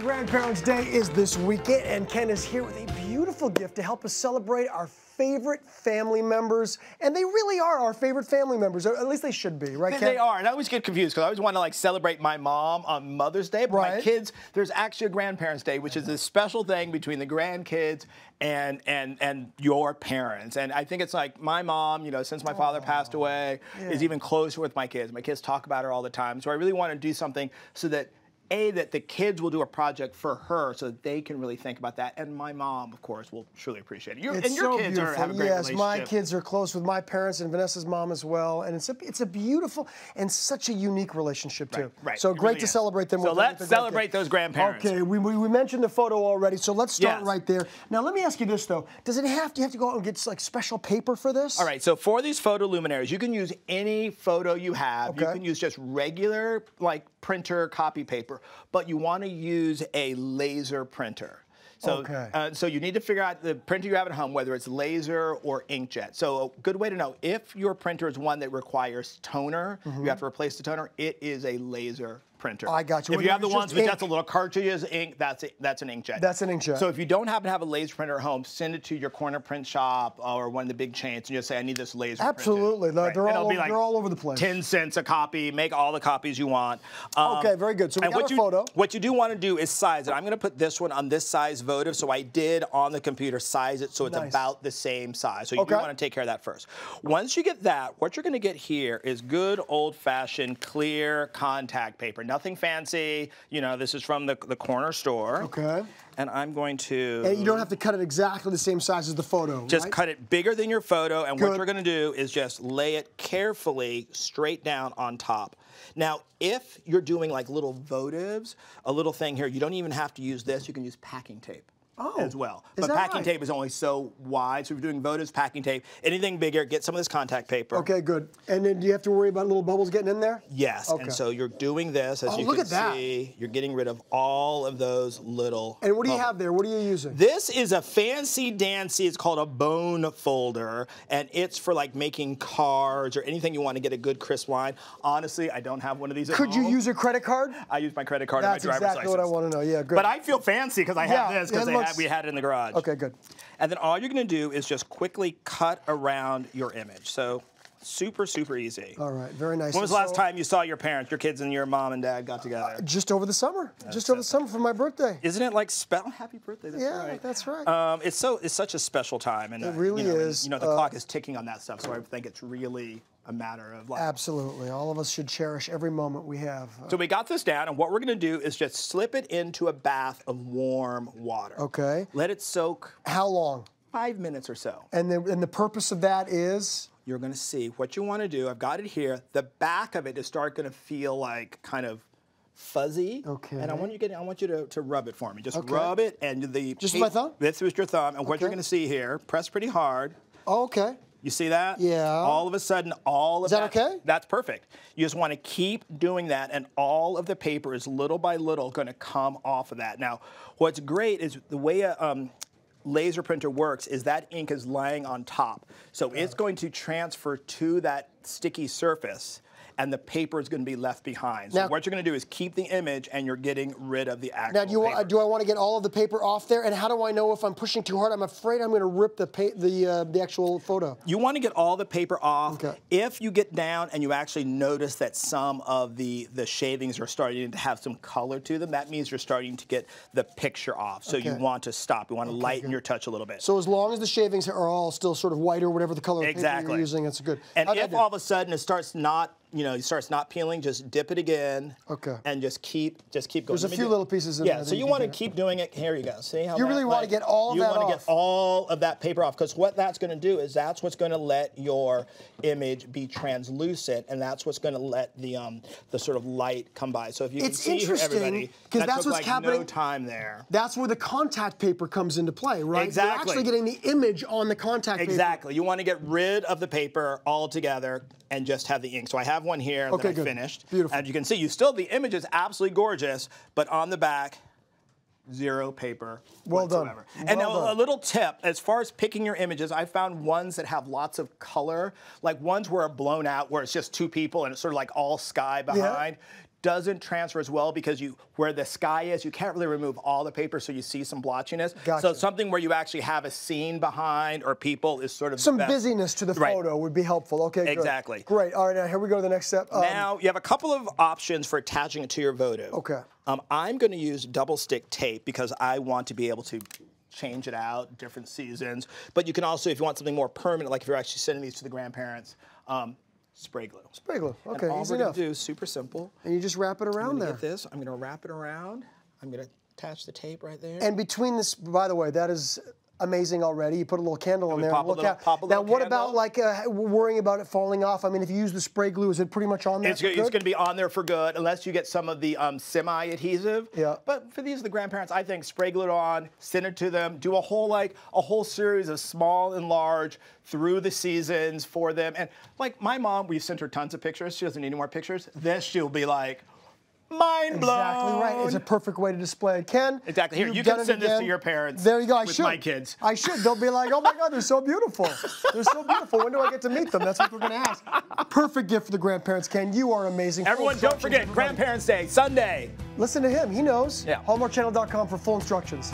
Grandparents' Day is this weekend, and Ken is here with a beautiful gift to help us celebrate our favorite family members. And they really are our favorite family members, or at least they should be, right, they, Ken? They are, and I always get confused because I always want to like celebrate my mom on Mother's Day, but right. my kids, there's actually a Grandparents' Day, which is a special thing between the grandkids and and and your parents. And I think it's like my mom, you know, since my Aww. father passed away, yeah. is even closer with my kids. My kids talk about her all the time, so I really want to do something so that a that the kids will do a project for her so that they can really think about that and my mom of course will truly appreciate it your, it's and your so kids beautiful. are have a great yes my kids are close with my parents and vanessa's mom as well and it's a, it's a beautiful and such a unique relationship too right, right. so it great really to is. celebrate them so let's celebrate those grandparents okay we, we, we, mentioned the photo already so let's start yes. right there now let me ask you this though does it have to you have to go out and get like special paper for this all right so for these photo luminaries you can use any photo you have okay. you can use just regular like printer copy paper but you want to use a laser printer. So, okay. uh, so you need to figure out the printer you have at home, whether it's laser or inkjet. So a good way to know if your printer is one that requires toner, mm -hmm. you have to replace the toner, it is a laser printer. I got you. If you, have the ones with ink. that's a little cartridges, ink, that's it, that's an inkjet. That's an inkjet. So if you don't happen to have a laser printer at home, send it to your corner print shop or one of the big chains and just say, I need this laser Absolutely. Right? They're, all over, like they're all over the place. 10 cents a copy, make all the copies you want. Um, okay, very good. So we got what you, photo. What you do want to do is size it. I'm going to put this one on this size votive. So I did on the computer size it so it's nice. about the same size. So you okay. do want to take care of that first. Once you get that, what you're going to get here is good old fashioned clear contact paper nothing fancy. You know, this is from the, the corner store. Okay. And I'm going to... And you don't have to cut it exactly the same size as the photo, Just right? cut it bigger than your photo, and Good. what you're gonna do is just lay it carefully straight down on top. Now, if you're doing like little votives, a little thing here, you don't even have to use this, you can use packing tape. Oh, as well. But packing right? tape is only so wide. So if you're doing votives, packing tape, anything bigger, get some of this contact paper. Okay, good. And then do you have to worry about little bubbles getting in there? Yes. Okay. And so you're doing this, as oh, you look can at that. see, you're getting rid of all of those little. And what do you have there? What are you using? This is a fancy dancy. It's called a bone folder, and it's for like making cards or anything you want to get a good crisp line. Honestly, I don't have one of these. Could you use your credit card? I use my credit card. That's and my driver's exactly license. what I want to know. Yeah, good. But I feel fancy because I yeah, have this because they we had it in the garage. Okay, good. And then all you're gonna do is just quickly cut around your image. So super, super easy. All right, very nice. When was the last so, time you saw your parents, your kids and your mom and dad got together? Uh, just over the summer. That's just over the summer for my birthday. Isn't it like spell oh, happy birthday? That's yeah, right. that's right. Um, it's so it's such a special time and it uh, really you know, is. You know, the uh, clock is ticking on that stuff, so I think it's really a matter of life. Absolutely. All of us should cherish every moment we have. So we got this down, and what we're going to do is just slip it into a bath of warm water. Okay. Let it soak. How long? Five minutes or so. And the, and the purpose of that is? You're going to see what you want to do. I've got it here. The back of it is start going to feel like kind of fuzzy. Okay. And I want you to, I want you to, to rub it for me. Just okay. rub it and the just my thumb. This was your thumb, and okay. what you're going to see here. Press pretty hard. Oh, okay. You see that? Yeah. All of a sudden, all of Is that, that okay? That's perfect. You just want to keep doing that, and all of the paper is little by little going to come off of that. Now, what's great is the way a um, laser printer works is that ink is lying on top. So it's going to transfer to that sticky surface and the paper is going to be left behind. So now, what you're going to do is keep the image, and you're getting rid of the actual. Now, do, you, do I want to get all of the paper off there? And how do I know if I'm pushing too hard? I'm afraid I'm going to rip the the uh, the actual photo. You want to get all the paper off. Okay. If you get down and you actually notice that some of the the shavings are starting to have some color to them, that means you're starting to get the picture off. So okay. you want to stop. You want to okay, lighten good. your touch a little bit. So as long as the shavings are all still sort of white or whatever the color exactly. you're using, that's good. And if all of a sudden it starts not you know, it starts not peeling, just dip it again. Okay. And just keep, just keep going. There's a few little pieces in yeah, there. Yeah, so you, want to keep doing it. Here you go. See how You that, really want like, to get all of that You want to get all of that paper off because what that's going to do is that's what's going to let your image be translucent and that's what's going to let the um, the sort of light come by. So if you it's can see here, everybody, because that that's what's like happening. No time there. That's where the contact paper comes into play, right? Exactly. You're actually getting the image on the contact exactly. paper. Exactly. You want to get rid of the paper altogether and just have the ink. So I have have one here okay, that I good. finished. Beautiful. As you can see, you still the image is absolutely gorgeous, but on the back, zero paper well whatsoever. Done. and well a, done. a, little tip, as far as picking your images, I found ones that have lots of color, like ones where are blown out, where it's just two people and it's sort of like all sky behind. Yeah doesn't transfer as well because you where the sky is, you can't really remove all the paper, so you see some blotchiness. Gotcha. So something where you actually have a scene behind or people is sort of some busyness to the right. photo would be helpful. Okay, exactly. Good. Great. All right, now here we go to the next step. Um, now you have a couple of options for attaching it to your votive. Okay. Um, I'm going to use double stick tape because I want to be able to change it out, different seasons. But you can also, if you want something more permanent, like if you're actually sending these to the grandparents, um, spray glue. Spray glue. Okay, and all easy we're enough. gonna do super simple. And you just wrap it around there. Get this. I'm gonna wrap it around. I'm gonna attach the tape right there. And between this, by the way, that is amazing already. You put a little candle in there. look little, out. now, what candle? about like uh, worrying about it falling off? I mean, if you use the spray glue, is it pretty much on there? It's, it's going to be on there for good, unless you get some of the um, semi-adhesive. Yeah. But for these, the grandparents, I think spray glue it on, send it to them, do a whole like a whole series of small and large through the seasons for them. And like my mom, we've sent her tons of pictures. She doesn't need any more pictures. This she'll be like. Mind blown. Exactly right. It's a perfect way to display it. Ken, exactly. Here, you can send this to your parents. There you go. I should. My kids. I should. They'll be like, oh my God, they're so beautiful. they're so beautiful. When do I get to meet them? That's what we're going to ask. Perfect gift for the grandparents, Ken. You are amazing. Everyone, don't forget everybody. Grandparents Day Sunday. Listen to him. He knows. Yeah. HallmarkChannel.com for full instructions.